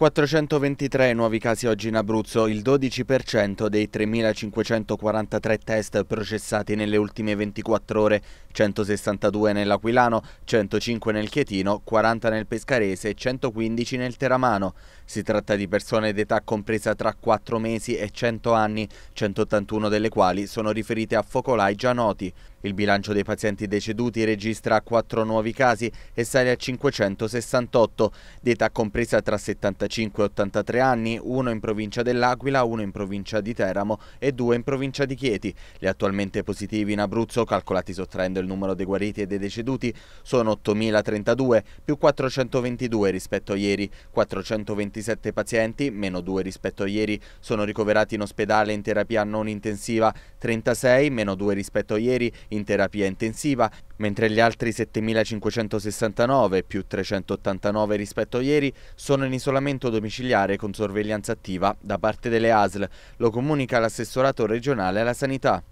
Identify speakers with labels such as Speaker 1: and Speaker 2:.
Speaker 1: 423 nuovi casi oggi in Abruzzo, il 12% dei 3.543 test processati nelle ultime 24 ore, 162 nell'Aquilano, 105 nel Chietino, 40 nel Pescarese e 115 nel Teramano. Si tratta di persone d'età compresa tra 4 mesi e 100 anni, 181 delle quali sono riferite a focolai già noti. Il bilancio dei pazienti deceduti registra 4 nuovi casi e sale a 568, d'età compresa tra 75 85 e 83 anni, uno in provincia dell'Aquila, uno in provincia di Teramo e due in provincia di Chieti. Gli attualmente positivi in Abruzzo, calcolati sottraendo il numero dei guariti e dei deceduti, sono 8.032 più 422 rispetto a ieri, 427 pazienti, meno 2 rispetto a ieri, sono ricoverati in ospedale in terapia non intensiva 36 meno 2 rispetto a ieri in terapia intensiva, mentre gli altri 7.569 più 389 rispetto a ieri sono in isolamento domiciliare con sorveglianza attiva da parte delle ASL, lo comunica l'assessorato regionale alla sanità.